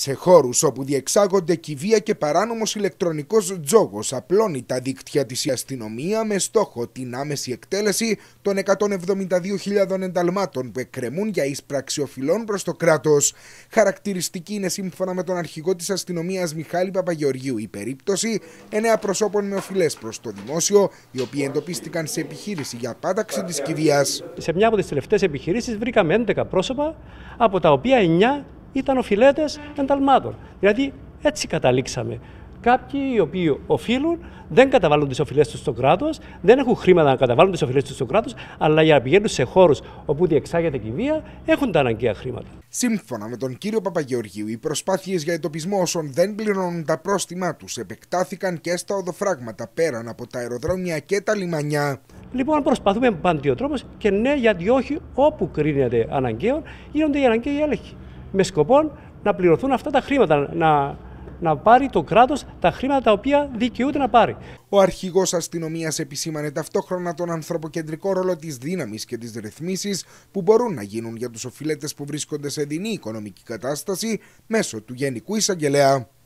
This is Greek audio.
Σε χώρους όπου διεξάγονται κηβεία και παράνομος ηλεκτρονικός τζόγος, απλώνει τα δίκτυα της αστυνομία με στόχο την άμεση εκτέλεση των 172.000 ενταλμάτων που εκκρεμούν για εισπράξη οφειλών προς το κράτος. Χαρακτηριστική είναι σύμφωνα με τον αρχηγό της αστυνομίας Μιχάλη Παπαγεωργίου η περίπτωση εννέα προσώπων με οφειλές προς το δημόσιο, οι οποίοι εντοπίστηκαν σε επιχείρηση για πάταξη της κυβεία. Σε μια από τις τελευταίες επιχειρήσεις βρήκαμε 11 πρόσωπα, από τα οποία 9 ήταν οφειλέτε ενταλμάτων. Δηλαδή έτσι καταλήξαμε. Κάποιοι οι οποίοι οφείλουν δεν καταβάλουν τι οφειλές τους στο κράτος, δεν έχουν χρήματα να καταβάλουν τι οφειλές τους στο κράτος, αλλά για να πηγαίνουν σε χώρους όπου διεξάγεται η βία έχουν τα αναγκαία χρήματα. Σύμφωνα με τον κύριο Παπαγεωργίου, οι προσπάθειες για εντοπισμό όσων δεν πληρώνουν τα πρόστιμά τους επεκτάθηκαν και στα οδοφράγματα πέραν από τα αεροδρόμια και τα λιμανιά. Λοιπόν, προσπαθούμε με πάντοιο τρόπο και ναι, γιατί όχι όπου κρίνεται αναγκαίο γίνονται οι αναγκαίοι έλεγχοι με σκοπό να πληρωθούν αυτά τα χρήματα, να, να πάρει το κράτος τα χρήματα τα οποία δικαιούται να πάρει. Ο αρχηγός αστυνομίας επισήμανε ταυτόχρονα τον ανθρωποκεντρικό ρόλο της δύναμης και της ρυθμίσει που μπορούν να γίνουν για τους οφειλέτες που βρίσκονται σε δινή οικονομική κατάσταση μέσω του Γενικού Εισαγγελέα.